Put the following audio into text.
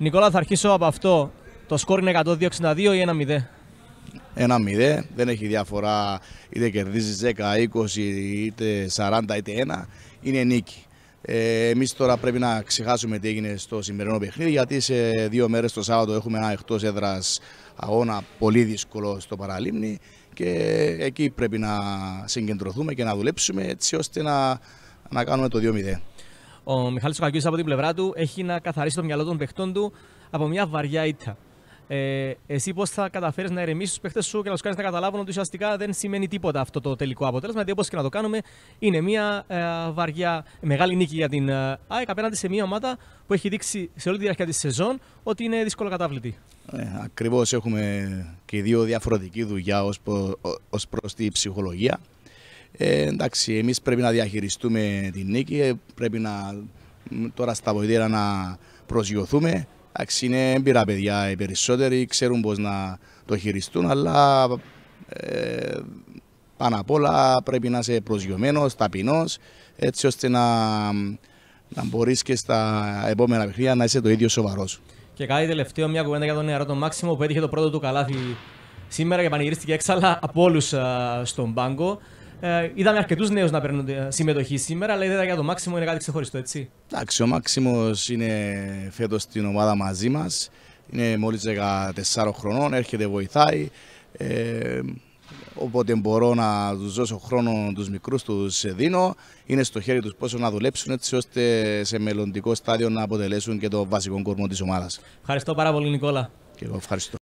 Νικόλα, θα αρχίσω από αυτό. Το σκορ είναι 102-62 ή 1-0. 1-0, δεν έχει διαφορά είτε κερδίζεις 10, 20, είτε 40, είτε 1. Είναι νίκη. Ε, Εμείς τώρα πρέπει να ξεχάσουμε τι έγινε στο σημερινό παιχνίδι, γιατί σε δύο μέρες το Σάββατο έχουμε ένα εκτός έδρας αγώνα πολύ δύσκολο στο παραλίμνη και εκεί πρέπει να συγκεντρωθούμε και να δουλέψουμε έτσι ώστε να, να κάνουμε το 2-0. Ο Μιχάλης Σοκακιού από την πλευρά του έχει να καθαρίσει το μυαλό των παιχτών του από μια βαριά ήττα. Ε, εσύ πώς θα καταφέρεις να ηρεμήσει τους παίχτε σου και να τους κάνεις να καταλάβουν ότι ουσιαστικά δεν σημαίνει τίποτα αυτό το τελικό αποτέλεσμα. Γιατί όπως και να το κάνουμε, είναι μια ε, βαριά, μεγάλη νίκη για την ε, ΑΕΚ απέναντι σε μια ομάδα που έχει δείξει σε όλη τη διάρκεια της σεζόν ότι είναι δύσκολο κατάβλητη. Ε, Ακριβώς έχουμε και δύο διαφορετική δουλειά ως προ, προς τη ψυχολογία. Ε, εντάξει, εμείς πρέπει να διαχειριστούμε την νίκη. Ε, πρέπει να τώρα στα βοηθήρα να προσγειωθούμε. Εντάξει, είναι έμπειρα παιδιά οι περισσότεροι, ξέρουν πώς να το χειριστούν, αλλά ε, πάνω απ' όλα πρέπει να είσαι προσγειωμένος, ταπεινός, έτσι ώστε να, να μπορείς και στα επόμενα παιχνίδια να είσαι το ίδιο σοβαρός. Και κάτι τελευταίο, μια κουβέντα για τον νεαρό τον Μάξιμο που έτυχε το πρώτο του καλάθι σήμερα και πανηγυρίστηκε έξαλλα από όλους ε, στον πάγκο. Ε, είδαμε αρκετούς νέους να παίρνουν ε, συμμετοχή σήμερα, αλλά είδα για το Μάξιμο είναι κάτι ξεχωριστό, έτσι. Εντάξει, ο Μάξιμος είναι φέτος στην ομάδα μαζί μας. Είναι μόλις 14 χρονών, έρχεται, βοηθάει. Ε, Οπότε μπορώ να τους δώσω χρόνο τους μικρούς, τους δίνω. Είναι στο χέρι τους πόσο να δουλέψουν έτσι ώστε σε μελλοντικό στάδιο να αποτελέσουν και το βασικό κορμό της ομάδας. Ευχαριστώ πάρα πολύ, Νικόλα. Και εγώ ευχαριστώ.